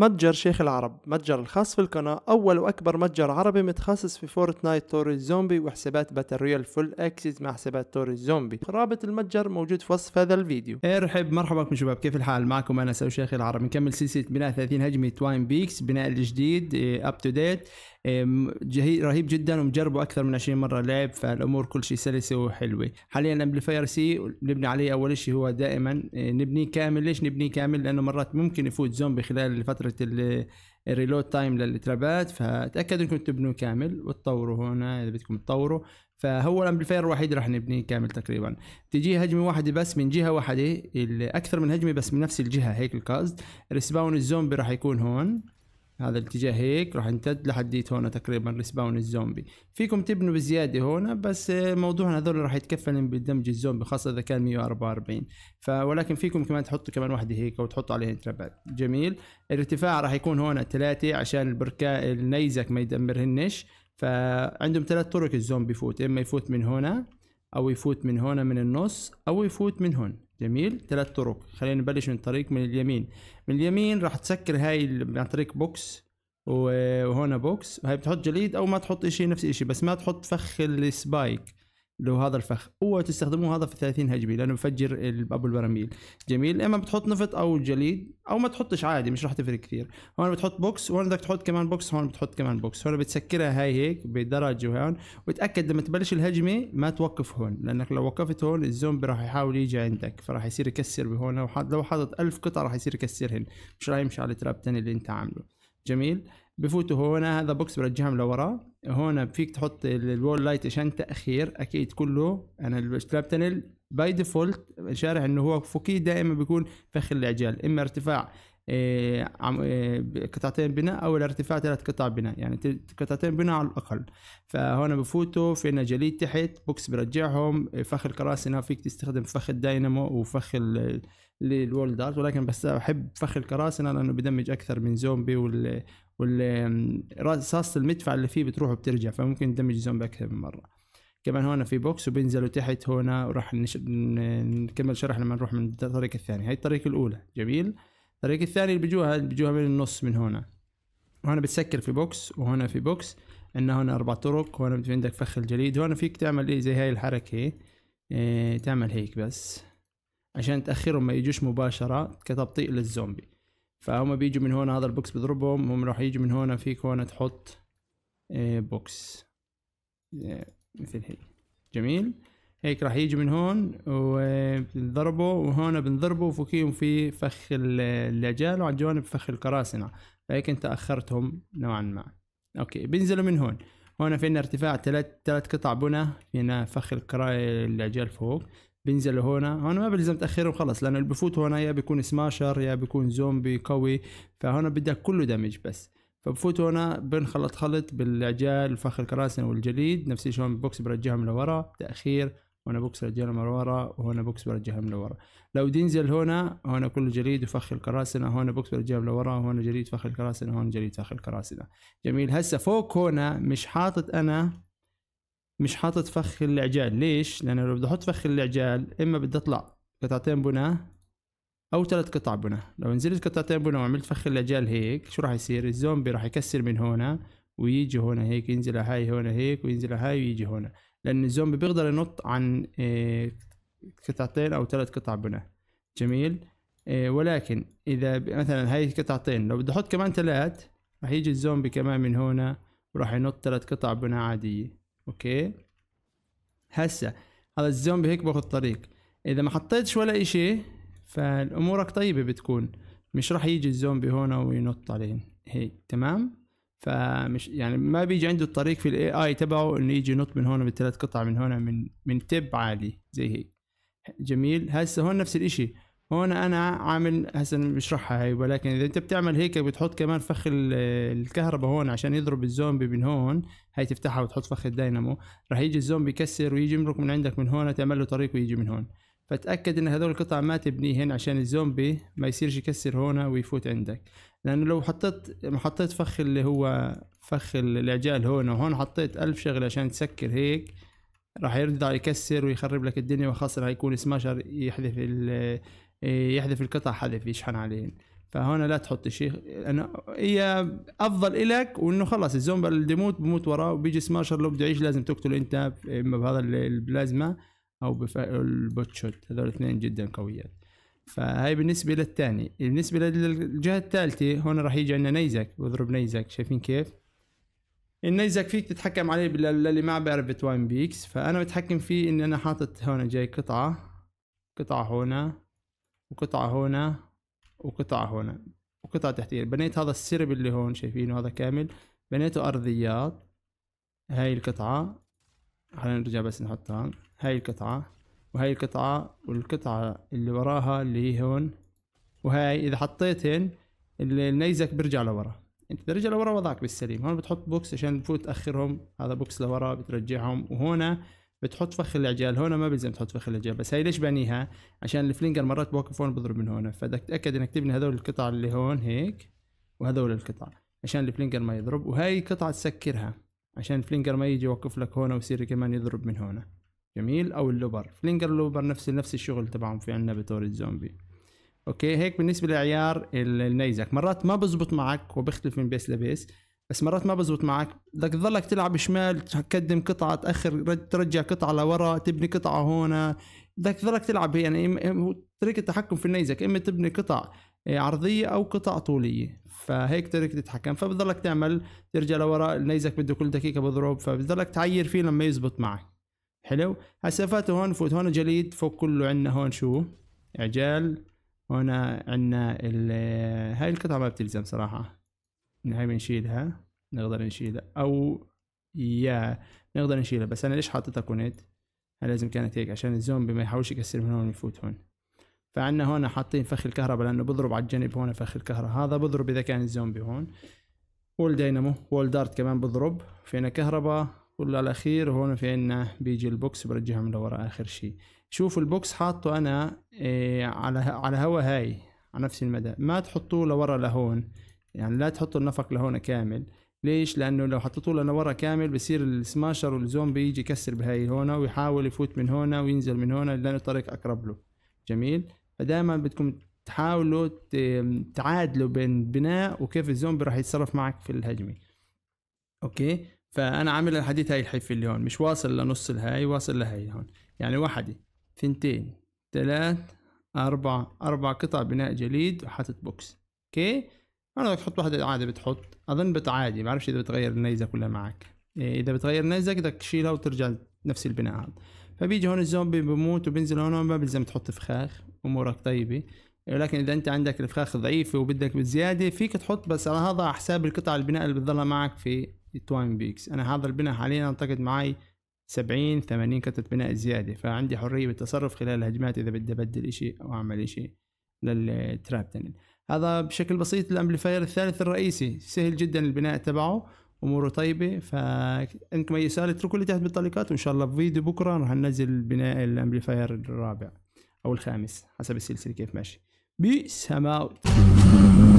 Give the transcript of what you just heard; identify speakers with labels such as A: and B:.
A: متجر شيخ العرب متجر الخاص في القناة أول وأكبر متجر عربي متخصص في فورتنايت توري الزومبي وحسابات باتل باتريال فول أكسس مع حسابات توري الزومبي رابط المتجر موجود في وصف هذا الفيديو ارحب إيه، مرحبا بكم شباب كيف الحال معكم أنا سو شيخ العرب نكمل سلسلة بناء 30 هجمة توين بيكس بناء الجديد اب تو ديت رهيب جدا ومجربه اكثر من 20 مره لعب فالامور كل شيء سلسه وحلوه حاليا الامبليفاير سي نبني عليه اول شيء هو دائما إيه، نبنيه كامل ليش نبنيه كامل لانه مرات ممكن يفوت زومبي خلال فتره الريلود تايم للترابات فتاكدوا انكم تبنوه كامل وتطوروا هنا اذا بدكم تطوروا فهو الامبليفاير الوحيد راح نبنيه كامل تقريبا تجي هجمه واحده بس من جهه واحده اكثر من هجمه بس من نفس الجهه هيك القصد ريسباون الزومبي راح يكون هون هذا الاتجاه هيك راح يمتد لحد هون تقريبا ريسباون الزومبي فيكم تبنوا بزياده هنا بس موضوعنا هذول راح يتكفل بالدمج الزومبي خاصه اذا كان 144 ف ولكن فيكم كمان تحطوا كمان واحده هيك او تحطوا عليها ترابات جميل الارتفاع راح يكون هنا ثلاثه عشان البركاء النيزك ما يدمرهنش فعندهم ثلاث طرق الزومبي يفوت اما يفوت من هنا او يفوت من هنا من النص او يفوت من هون جميل ثلاث طرق خلينا نبلش من طريق من اليمين من اليمين راح تسكر هاي عن يعني طريق بوكس وهنا بوكس هاي بتحط جليد او ما تحط اشي نفس الشيء بس ما تحط فخ السبايك هو هذا الفخ تستخدموه هذا في 30 هجبي لانه بفجر ابو البراميل جميل اما بتحط نفط او جليد او ما تحطش عادي مش راح تفرق كثير هون بتحط بوكس وهون بدك تحط كمان بوكس هون بتحط كمان بوكس هون بتسكرها هاي هيك بدرج وهون وتاكد لما تبلش الهجمه ما توقف هون لانك لو وقفت هون الزومبي راح يحاول يجي عندك فراح يصير يكسر بهون لو حاطط 1000 قطعه راح يصير يكسرهن مش راح يمشي على التراب الثاني اللي انت عامله جميل بفوتوا هنا هذا بوكس برجعهم لورا هنا فيك تحط الوول لايت عشان تاخير اكيد كله انا الستراب تنل باي ديفولت شارح انه هو فوكي دائما بيكون فخ العجال اما ارتفاع إيه إيه قطعتين بناء او الارتفاع ثلاث قطع بناء يعني قطعتين بناء على الاقل فهون بفوتوا في جليد تحت بوكس برجعهم فخ الكراسي هنا فيك تستخدم فخ الداينامو وفخ للوول دارت ولكن بس احب فخ الكراسنه لانه بدمج اكثر من زومبي رصاصة المدفع اللي فيه بتروح وبترجع فممكن ندمج زومبي أكثر من مرة كمان هنا في بوكس وبينزلوا تحت هنا وراح نش... نكمل شرح لما نروح من الطريق الثاني هاي الطريق الأولى جميل الطريق الثاني اللي بيجوها بيجوها من النص من هنا وهنا بتسكر في بوكس وهنا في بوكس عندنا هنا أربع طرق وهنا في عندك فخ الجليد وهنا فيك تعمل إيه زي هاي الحركة إيه؟, إيه تعمل هيك بس عشان تأخرهم ما يجوش مباشرة كتبطيء للزومبي فهم بيجوا من هون هذا البوكس بيضربهم هم راح يجوا من هون فيك هون تحط آه، بوكس آه، مثل هيك جميل هيك راح يجي من هون وبنضربه وهون بنضربه وفوقيهم في فخ العجال وعلى الجوانب فخ القراصنة فهيك انت اخرتهم نوعا ما اوكي بينزلوا من هون هون فينا ارتفاع ثلاث ثلاث قطع بنى فينا فخ العجال فوق بينزلوا هنا هون ما بلزم تاخره وخلص لانه اللي بفوت هنا يا بيكون سماشر يا بيكون زومبي قوي فهنا بدك كله دمج بس فبفوت هنا بنخلط خلط بالعجال فخ الكراسن والجليد نفس الشيء هون بوكس برجعهم لورا تاخير وهنا بوكس برجعهم لورا وهنا بوكس برجعهم لورا لو دينزل هنا هنا كله جليد وفخ الكراسنة هنا بوكس برجعهم لورا وهون جليد فخ الكراسنة هون جليد فخ الكراسنة جميل هسه فوق هنا مش حاطط انا مش حاطط فخ العجال ليش لانه لو بدي احط فخ العجال اما بدي اطلع قطعتين بناء او ثلاث قطع بناء لو نزلت قطعتين بناء وعملت فخ العجال هيك شو راح يصير الزومبي راح يكسر من هنا ويجي هنا هيك ينزل هاي هنا هيك وينزل هاي ويجي هنا لان الزومبي بيقدر ينط عن آه، قطعتين او ثلاث قطع بناء جميل آه، ولكن اذا مثلا هاي قطعتين لو بدي احط كمان ثلاث راح يجي الزومبي كمان من هنا وراح ينط ثلاث قطع بناء عاديه اوكي هسه هذا الزومبي هيك باخذ طريق اذا ما حطيتش ولا اشي فالامورك طيبه بتكون مش راح يجي الزومبي هون وينط عليهم هيك تمام فمش يعني ما بيجي عنده الطريق في الاي اي تبعه انه يجي ينط من هون بالثلاث قطع من هون من من تب عالي زي هيك جميل هسه هون نفس الاشي هون انا عامل هسه بشرحها هي ولكن اذا انت بتعمل هيك بتحط كمان فخ الكهرباء هون عشان يضرب الزومبي من هون هاي تفتحها وتحط فخ الداينامو راح يجي الزومبي يكسر ويجي يمرق من عندك من هون تعمل له طريق ويجي من هون فتاكد ان هذول القطع ما تبنيهن عشان الزومبي ما يصيرش يكسر هون ويفوت عندك لانه لو حطيت حطيت فخ اللي هو فخ العجال هون وهون حطيت ألف شغله عشان تسكر هيك راح يرجع يكسر ويخرب لك الدنيا وخاصة راح يكون سماشر يحذف إيه، يحذف القطع حذف يشحن عليهن فهنا لا تحط شيء لانه هي افضل الك وانه خلاص الزومبي اللي يموت بموت وراه وبيجي سماشر لو بده يعيش لازم تقتله انت اما بهذا البلازما او بالبوت شوت هذول الاثنين جدا قويات فهاي بالنسبه للثاني بالنسبه للجهه الثالثه هون راح يجي عندنا نيزك واضرب نيزك شايفين كيف النيزك فيك تتحكم عليه للي ما بيعرف بتوين بيكس فانا بتحكم فيه ان انا حاطط هون جاي قطعه قطعه هون وقطعة هنا وقطعة هنا وقطعة تحتية بنيت هذا السرب اللي هون شايفينه هذا كامل بنيته أرضيات هاي القطعة خلينا نرجع بس نحطها هاي القطعة وهاي القطعة والقطعة اللي وراها اللي هي هون وهاي إذا حطيتهن النيزك بيرجع لورا انت بترجع لورا وضعك بالسليم هون بتحط بوكس عشان تفوت تاخرهم هذا بوكس لورا بترجعهم وهنا بتحط فخ العجال هنا ما بيلزم تحط فخ العجال بس هاي ليش بنيها عشان الفلينجر مرات بوقف هون بضرب من هون فبدك تتاكد انك تبني هذول القطع اللي هون هيك وهذول القطع عشان الفلينجر ما يضرب وهاي قطعه تسكرها عشان الفلينجر ما يجي يوقف لك هون ويصير كمان يضرب من هون جميل او اللوبر فلينجر اللوبر نفس نفس الشغل تبعهم في عندنا بتور الزومبي اوكي هيك بالنسبه لعيار النيزك مرات ما بزبط معك وبختلف من بيس لبيس بس مرات ما بزبط معك بدك تضلك تلعب شمال تقدم قطعه تاخر ترجع قطعه لورا تبني قطعه هون بدك تضلك تلعب يعني طريقه التحكم في النيزك اما تبني قطع آه، عرضيه او قطع طوليه فهيك طريقه تتحكم فبضلك تعمل ترجع لورا النيزك بده كل دقيقه بضرب فبضلك تعير فيه لما يزبط معك حلو فاتوا هون فوت هون جليد فوق كله عندنا هون شو اعجال هون عندنا هاي القطعه ما بتلزم صراحه هاي بنشيلها نقدر نشيلها او يا نقدر نشيلها بس انا ليش حاطتها كونيت هل لازم كانت هيك عشان الزومبي ما يحاولش يكسر من هون ويفوت هون فعنا هون حاطين فخ الكهرباء لانه بضرب على الجنب هون فخ الكهرباء هذا بضرب اذا كان الزومبي هون وول داينامو وول دارت كمان بضرب فينا كهرباء كله الاخير هون في عنا بيجي البوكس برجعهم لورا اخر شيء شوف البوكس حاطه انا إيه على على هوا هاي على نفس المدى ما تحطوه لورا لهون يعني لا تحطوا النفق لهون كامل ليش؟ لانه لو حطيتوا له لورا كامل بصير السماشر والزومبي يجي يكسر بهاي هون ويحاول يفوت من هنا وينزل من هنا لانه الطريق اقرب له جميل فدائما بدكم تحاولوا تعادلوا بين بناء وكيف الزومبي راح يتصرف معك في الهجمه اوكي فانا عامل الحديد هاي الحفه اللي هون مش واصل لنص الهاي واصل لهاي هون يعني واحده ثنتين ثلاث اربع اربع قطع بناء جليد وحاطط بوكس اوكي انا بدك تحط وحده عادي بتحط اظن بتعادي ما بعرفش اذا بتغير النيزك ولا معك إيه، اذا بتغير النيزك بدك تشيلها وترجع نفس البناء هذا فبيجي هون الزومبي بموت وبينزل هون ما بلزم تحط فخاخ امورك طيبه ولكن إيه، اذا انت عندك الفخاخ ضعيفه وبدك بزياده فيك تحط بس على هذا حساب القطع البناء اللي بتضلها معك في التوين بيكس انا هذا البناء حاليا اعتقد معي 70 80 قطعه بناء زياده فعندي حريه بالتصرف خلال الهجمات اذا بدي ابدل اشي او اعمل اشي للتراب تنل هذا بشكل بسيط الامبليفاير الثالث الرئيسي سهل جدا البناء تبعه اموره طيبه فانكم اي سؤال اتركوا لي تحت بالتعليقات وان شاء الله بفيديو بكره رح ننزل بناء الامبليفاير الرابع او الخامس حسب السلسله كيف ماشي بيس اوت